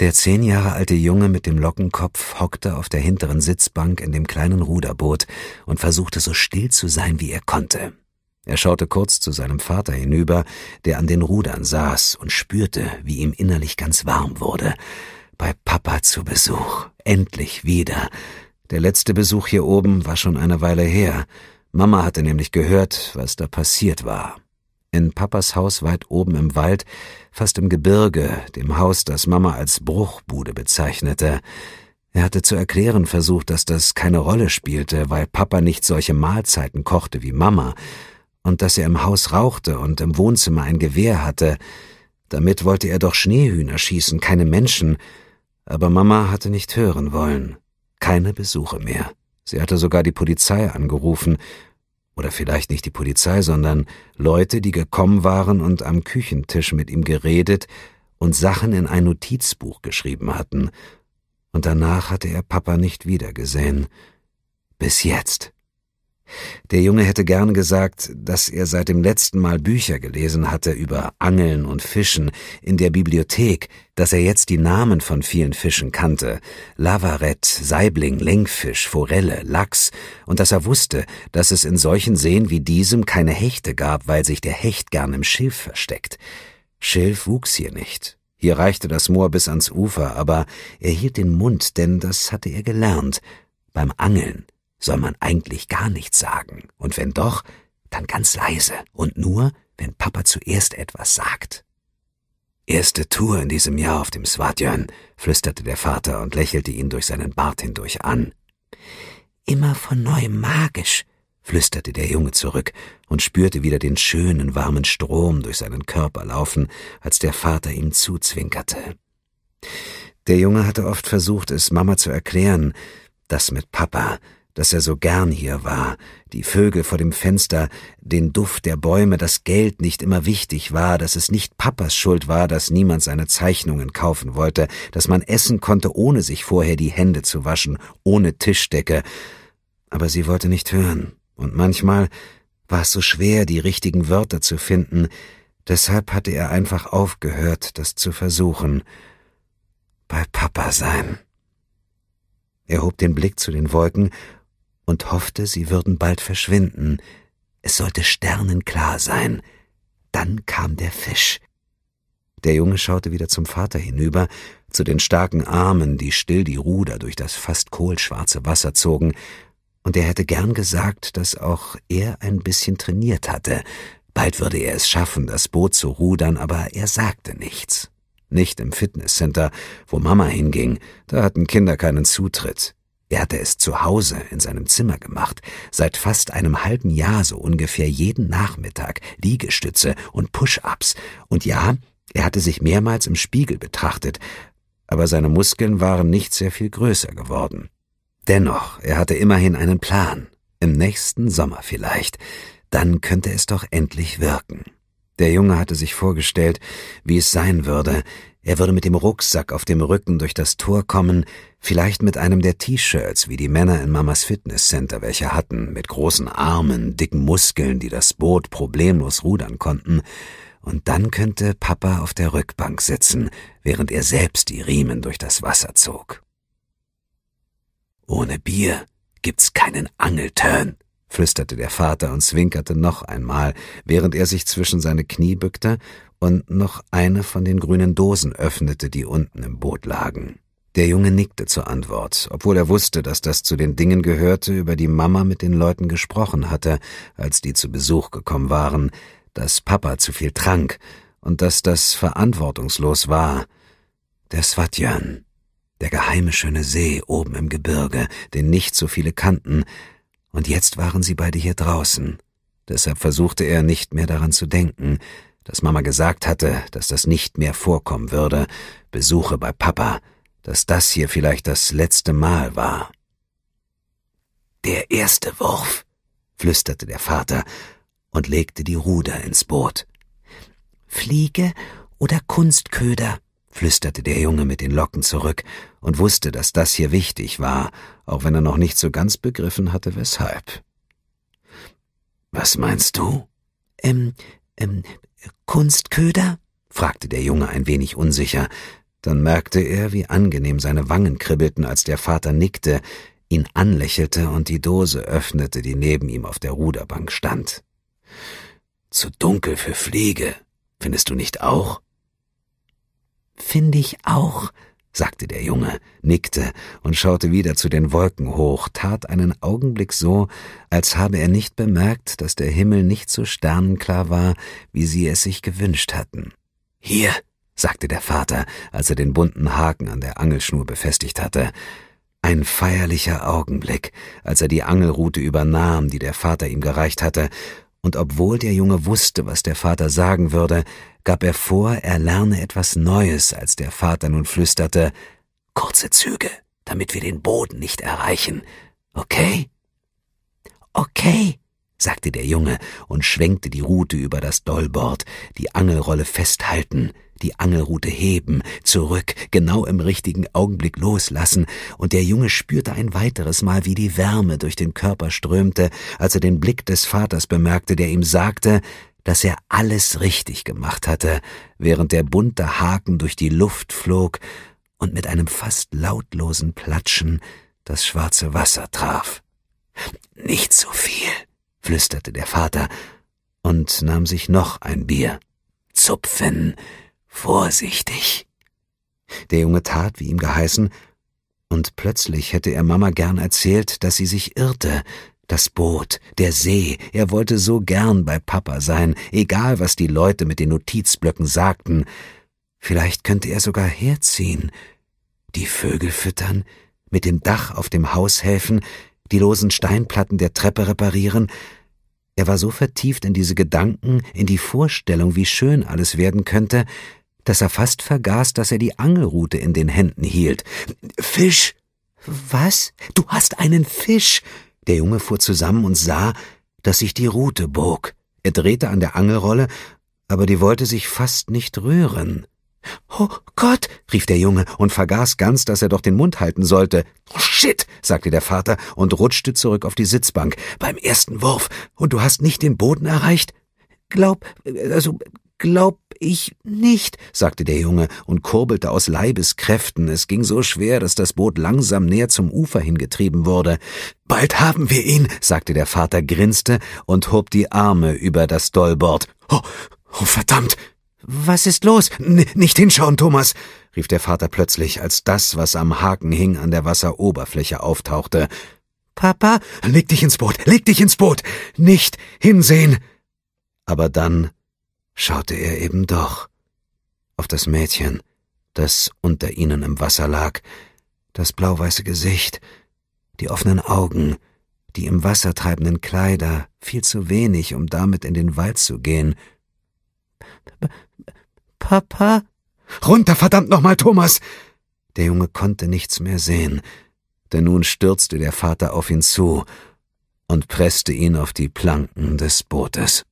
Der zehn Jahre alte Junge mit dem Lockenkopf hockte auf der hinteren Sitzbank in dem kleinen Ruderboot und versuchte so still zu sein, wie er konnte. Er schaute kurz zu seinem Vater hinüber, der an den Rudern saß und spürte, wie ihm innerlich ganz warm wurde. Bei Papa zu Besuch, endlich wieder. Der letzte Besuch hier oben war schon eine Weile her. Mama hatte nämlich gehört, was da passiert war. In Papas Haus weit oben im Wald fast im Gebirge, dem Haus, das Mama als Bruchbude bezeichnete. Er hatte zu erklären versucht, dass das keine Rolle spielte, weil Papa nicht solche Mahlzeiten kochte wie Mama, und dass er im Haus rauchte und im Wohnzimmer ein Gewehr hatte. Damit wollte er doch Schneehühner schießen, keine Menschen. Aber Mama hatte nicht hören wollen. Keine Besuche mehr. Sie hatte sogar die Polizei angerufen oder vielleicht nicht die Polizei, sondern Leute, die gekommen waren und am Küchentisch mit ihm geredet und Sachen in ein Notizbuch geschrieben hatten, und danach hatte er Papa nicht wiedergesehen. Bis jetzt. Der Junge hätte gern gesagt, dass er seit dem letzten Mal Bücher gelesen hatte über Angeln und Fischen in der Bibliothek, dass er jetzt die Namen von vielen Fischen kannte, Lavarett, Saibling, Lenkfisch, Forelle, Lachs, und dass er wusste, dass es in solchen Seen wie diesem keine Hechte gab, weil sich der Hecht gern im Schilf versteckt. Schilf wuchs hier nicht, hier reichte das Moor bis ans Ufer, aber er hielt den Mund, denn das hatte er gelernt beim Angeln soll man eigentlich gar nichts sagen, und wenn doch, dann ganz leise und nur, wenn Papa zuerst etwas sagt. Erste Tour in diesem Jahr auf dem Svatjörn, flüsterte der Vater und lächelte ihn durch seinen Bart hindurch an. Immer von neuem magisch, flüsterte der Junge zurück und spürte wieder den schönen, warmen Strom durch seinen Körper laufen, als der Vater ihm zuzwinkerte. Der Junge hatte oft versucht, es Mama zu erklären, das mit Papa, dass er so gern hier war, die Vögel vor dem Fenster, den Duft der Bäume, das Geld nicht immer wichtig war, dass es nicht Papas Schuld war, dass niemand seine Zeichnungen kaufen wollte, dass man essen konnte, ohne sich vorher die Hände zu waschen, ohne Tischdecke. Aber sie wollte nicht hören, und manchmal war es so schwer, die richtigen Wörter zu finden, deshalb hatte er einfach aufgehört, das zu versuchen. Bei Papa sein. Er hob den Blick zu den Wolken und hoffte, sie würden bald verschwinden. Es sollte sternenklar sein. Dann kam der Fisch. Der Junge schaute wieder zum Vater hinüber, zu den starken Armen, die still die Ruder durch das fast kohlschwarze Wasser zogen, und er hätte gern gesagt, dass auch er ein bisschen trainiert hatte. Bald würde er es schaffen, das Boot zu rudern, aber er sagte nichts. Nicht im Fitnesscenter, wo Mama hinging, da hatten Kinder keinen Zutritt. Er hatte es zu Hause in seinem Zimmer gemacht, seit fast einem halben Jahr so ungefähr jeden Nachmittag Liegestütze und Push-ups. Und ja, er hatte sich mehrmals im Spiegel betrachtet, aber seine Muskeln waren nicht sehr viel größer geworden. Dennoch, er hatte immerhin einen Plan. Im nächsten Sommer vielleicht. Dann könnte es doch endlich wirken. Der Junge hatte sich vorgestellt, wie es sein würde. Er würde mit dem Rucksack auf dem Rücken durch das Tor kommen, vielleicht mit einem der T-Shirts, wie die Männer in Mamas Fitnesscenter welche hatten, mit großen Armen, dicken Muskeln, die das Boot problemlos rudern konnten. Und dann könnte Papa auf der Rückbank sitzen, während er selbst die Riemen durch das Wasser zog. Ohne Bier gibt's keinen Angeltörn, flüsterte der Vater und zwinkerte noch einmal, während er sich zwischen seine Knie bückte und noch eine von den grünen Dosen öffnete, die unten im Boot lagen. Der Junge nickte zur Antwort, obwohl er wusste, dass das zu den Dingen gehörte, über die Mama mit den Leuten gesprochen hatte, als die zu Besuch gekommen waren, dass Papa zu viel trank und dass das verantwortungslos war. Der Swatjan, der geheime schöne See oben im Gebirge, den nicht so viele kannten, und jetzt waren sie beide hier draußen. Deshalb versuchte er nicht mehr daran zu denken, dass Mama gesagt hatte, dass das nicht mehr vorkommen würde, Besuche bei Papa, dass das hier vielleicht das letzte Mal war. Der erste Wurf, flüsterte der Vater und legte die Ruder ins Boot. Fliege oder Kunstköder, flüsterte der Junge mit den Locken zurück und wusste, dass das hier wichtig war, auch wenn er noch nicht so ganz begriffen hatte, weshalb. Was meinst du? Ähm, ähm, Kunstköder? fragte der Junge ein wenig unsicher. Dann merkte er, wie angenehm seine Wangen kribbelten, als der Vater nickte, ihn anlächelte und die Dose öffnete, die neben ihm auf der Ruderbank stand. Zu dunkel für Fliege, findest du nicht auch? Finde ich auch, sagte der Junge, nickte und schaute wieder zu den Wolken hoch, tat einen Augenblick so, als habe er nicht bemerkt, dass der Himmel nicht so sternenklar war, wie sie es sich gewünscht hatten. Hier, sagte der Vater, als er den bunten Haken an der Angelschnur befestigt hatte. Ein feierlicher Augenblick, als er die Angelrute übernahm, die der Vater ihm gereicht hatte, und obwohl der Junge wusste, was der Vater sagen würde, gab er vor, er lerne etwas Neues, als der Vater nun flüsterte Kurze Züge, damit wir den Boden nicht erreichen. Okay? Okay, sagte der Junge und schwenkte die Rute über das Dollbord, die Angelrolle festhalten die Angelrute heben, zurück, genau im richtigen Augenblick loslassen, und der Junge spürte ein weiteres Mal, wie die Wärme durch den Körper strömte, als er den Blick des Vaters bemerkte, der ihm sagte, dass er alles richtig gemacht hatte, während der bunte Haken durch die Luft flog und mit einem fast lautlosen Platschen das schwarze Wasser traf. Nicht so viel, flüsterte der Vater und nahm sich noch ein Bier. Zupfen, Vorsichtig. Der Junge tat, wie ihm geheißen, und plötzlich hätte er Mama gern erzählt, dass sie sich irrte. Das Boot, der See, er wollte so gern bei Papa sein, egal was die Leute mit den Notizblöcken sagten. Vielleicht könnte er sogar herziehen, die Vögel füttern, mit dem Dach auf dem Haus helfen, die losen Steinplatten der Treppe reparieren. Er war so vertieft in diese Gedanken, in die Vorstellung, wie schön alles werden könnte, dass er fast vergaß, dass er die Angelrute in den Händen hielt. Fisch! Was? Du hast einen Fisch! Der Junge fuhr zusammen und sah, dass sich die Rute bog. Er drehte an der Angelrolle, aber die wollte sich fast nicht rühren. Oh Gott, rief der Junge und vergaß ganz, dass er doch den Mund halten sollte. Oh shit, sagte der Vater und rutschte zurück auf die Sitzbank beim ersten Wurf. Und du hast nicht den Boden erreicht? Glaub, also glaub ich nicht, sagte der Junge und kurbelte aus Leibeskräften. Es ging so schwer, dass das Boot langsam näher zum Ufer hingetrieben wurde. Bald haben wir ihn, sagte der Vater, grinste und hob die Arme über das Dollbord. Oh, oh verdammt! Was ist los? N nicht hinschauen, Thomas! rief der Vater plötzlich, als das, was am Haken hing, an der Wasseroberfläche auftauchte. Papa, leg dich ins Boot, leg dich ins Boot! Nicht hinsehen! Aber dann schaute er eben doch auf das Mädchen, das unter ihnen im Wasser lag, das blauweiße Gesicht, die offenen Augen, die im Wasser treibenden Kleider, viel zu wenig, um damit in den Wald zu gehen. Papa? Runter, verdammt nochmal, Thomas! Der Junge konnte nichts mehr sehen, denn nun stürzte der Vater auf ihn zu und presste ihn auf die Planken des Bootes.